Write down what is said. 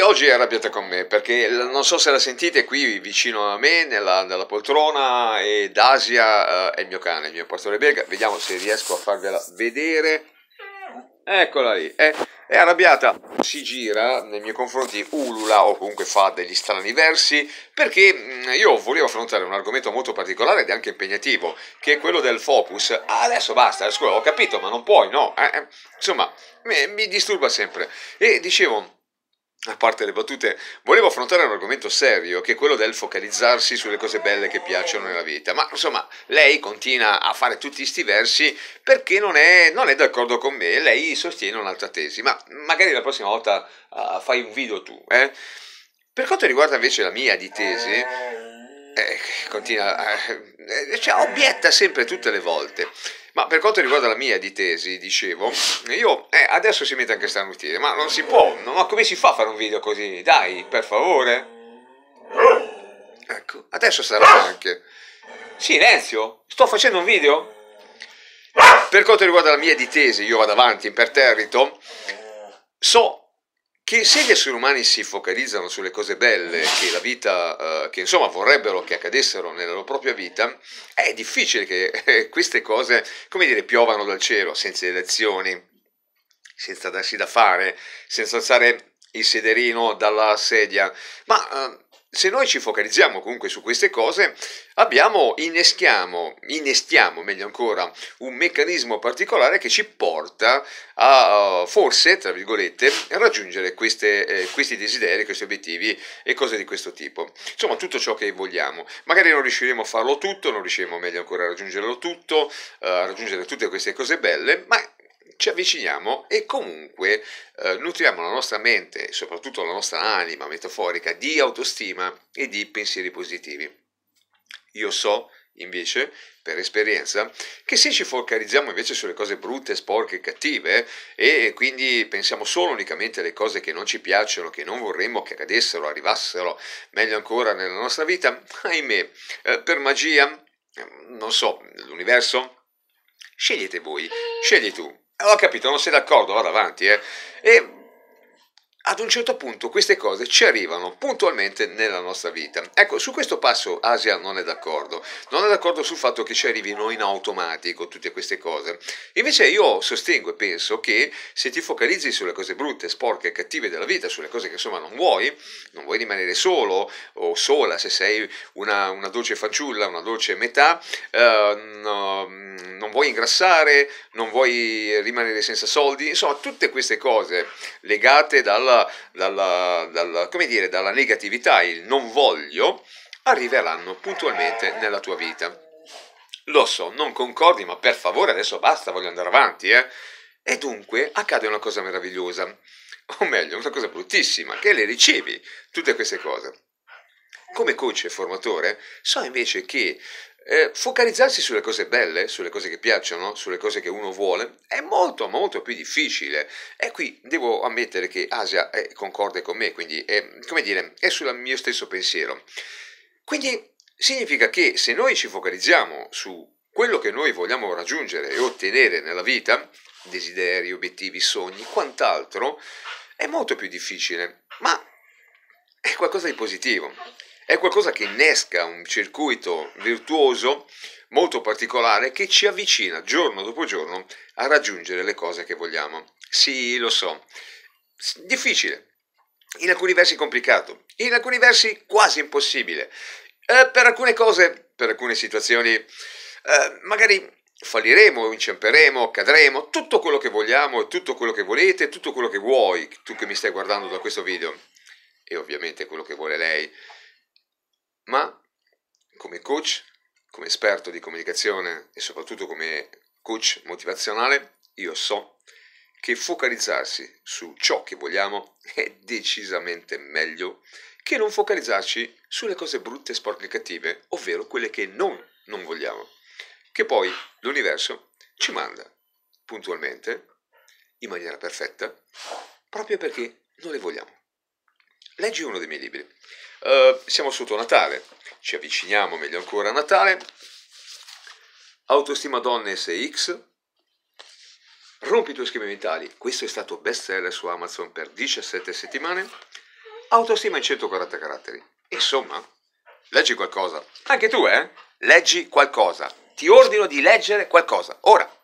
oggi è arrabbiata con me perché non so se la sentite qui vicino a me nella, nella poltrona ed Asia eh, è il mio cane, il mio pastore belga. Vediamo se riesco a farvela vedere. Eccola lì. È, è arrabbiata, si gira nei miei confronti, ulula o comunque fa degli strani versi perché mm, io volevo affrontare un argomento molto particolare ed anche impegnativo che è quello del focus. Ah, adesso basta, scusa, ho capito, ma non puoi, no? Eh, eh. insomma, mi, mi disturba sempre. E dicevo a parte le battute, volevo affrontare un argomento serio, che è quello del focalizzarsi sulle cose belle che piacciono nella vita. Ma insomma, lei continua a fare tutti questi versi perché non è, non è d'accordo con me, lei sostiene un'altra tesi. Ma magari la prossima volta uh, fai un video tu. Eh? Per quanto riguarda invece la mia di tesi, eh, continua, eh, eh, cioè, obietta sempre tutte le volte. Ma per quanto riguarda la mia di tesi, dicevo, io eh, adesso si mette anche Stanutile, ma non si può, no, ma come si fa a fare un video così? Dai, per favore. Ecco, adesso sarà anche. Silenzio, sto facendo un video. Per quanto riguarda la mia di tesi, io vado avanti imperterrito. So che se gli esseri umani si focalizzano sulle cose belle che la vita, eh, che insomma vorrebbero che accadessero nella loro propria vita, è difficile che eh, queste cose, come dire, piovano dal cielo, senza elezioni, senza darsi da fare, senza alzare il sederino dalla sedia, ma eh, se noi ci focalizziamo comunque su queste cose, abbiamo, inneschiamo, innestiamo meglio ancora, un meccanismo particolare che ci porta a eh, forse, tra virgolette, raggiungere queste, eh, questi desideri, questi obiettivi e cose di questo tipo. Insomma, tutto ciò che vogliamo. Magari non riusciremo a farlo tutto, non riusciremo meglio ancora a raggiungerlo tutto, eh, a raggiungere tutte queste cose belle, ma ci avviciniamo e comunque eh, nutriamo la nostra mente, soprattutto la nostra anima metaforica, di autostima e di pensieri positivi. Io so invece, per esperienza, che se ci focalizziamo invece sulle cose brutte, sporche, cattive e quindi pensiamo solo unicamente alle cose che non ci piacciono, che non vorremmo che accadessero, arrivassero meglio ancora nella nostra vita, ahimè, eh, per magia, non so, l'universo, scegliete voi, scegli tu eh, ho capito, non sei d'accordo, vado avanti. Eh. E ad un certo punto queste cose ci arrivano puntualmente nella nostra vita. Ecco, su questo passo Asia non è d'accordo, non è d'accordo sul fatto che ci arrivino in automatico tutte queste cose. Invece io sostengo e penso che se ti focalizzi sulle cose brutte, sporche, cattive della vita, sulle cose che insomma non vuoi, non vuoi rimanere solo o sola, se sei una, una dolce fanciulla, una dolce metà, eh, no, non vuoi ingrassare, non vuoi rimanere senza soldi, insomma tutte queste cose legate dalla dalla, dalla, dalla, dire, dalla negatività, il non voglio, arriveranno puntualmente nella tua vita. Lo so, non concordi, ma per favore adesso basta, voglio andare avanti, eh? E dunque accade una cosa meravigliosa, o meglio, una cosa bruttissima, che le ricevi tutte queste cose. Come coach e formatore, so invece che eh, focalizzarsi sulle cose belle, sulle cose che piacciono, sulle cose che uno vuole, è molto molto più difficile. E qui devo ammettere che Asia è concorde con me, quindi è, come dire, è sul mio stesso pensiero. Quindi significa che se noi ci focalizziamo su quello che noi vogliamo raggiungere e ottenere nella vita, desideri, obiettivi, sogni, quant'altro, è molto più difficile, ma è qualcosa di positivo è qualcosa che innesca un circuito virtuoso molto particolare che ci avvicina giorno dopo giorno a raggiungere le cose che vogliamo. Sì, lo so, difficile, in alcuni versi complicato, in alcuni versi quasi impossibile, eh, per alcune cose, per alcune situazioni, eh, magari falliremo, inciamperemo, cadremo, tutto quello che vogliamo, tutto quello che volete, tutto quello che vuoi, tu che mi stai guardando da questo video e ovviamente quello che vuole lei ma come coach, come esperto di comunicazione e soprattutto come coach motivazionale, io so che focalizzarsi su ciò che vogliamo è decisamente meglio che non focalizzarci sulle cose brutte, sporche e cattive, ovvero quelle che non, non vogliamo, che poi l'universo ci manda puntualmente, in maniera perfetta, proprio perché non le vogliamo leggi uno dei miei libri. Uh, siamo sotto Natale, ci avviciniamo meglio ancora a Natale. Autostima donne SX. Rompi i tuoi schemi mentali. Questo è stato best seller su Amazon per 17 settimane. Autostima in 140 caratteri. Insomma, leggi qualcosa. Anche tu, eh? Leggi qualcosa. Ti ordino di leggere qualcosa. Ora.